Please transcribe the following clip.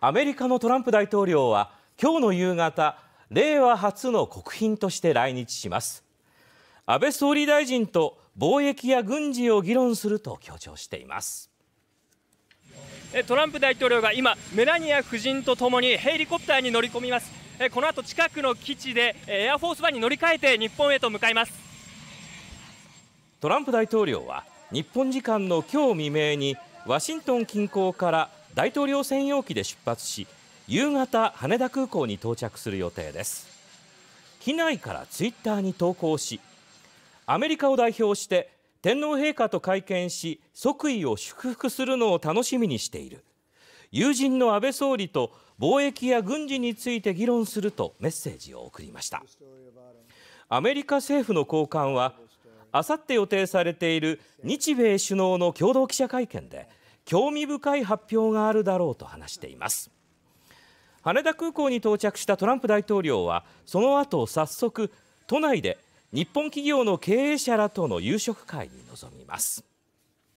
アメリカのトランプ大統領は今日の夕方令和初の国賓として来日します安倍総理大臣と貿易や軍事を議論すると強調していますトランプ大統領が今メラニア夫人とともにヘリコプターに乗り込みますこの後近くの基地でエアフォースワンに乗り換えて日本へと向かいますトランプ大統領は日本時間の今日未明にワシントン近郊から大統領専用機で出発し夕方羽田空港に到着する予定です機内からツイッターに投稿しアメリカを代表して天皇陛下と会見し即位を祝福するのを楽しみにしている友人の安倍総理と貿易や軍事について議論するとメッセージを送りましたアメリカ政府の高官はあさって予定されている日米首脳の共同記者会見で興味深い発表があるだろうと話しています羽田空港に到着したトランプ大統領はその後早速都内で日本企業の経営者らとの夕食会に臨みます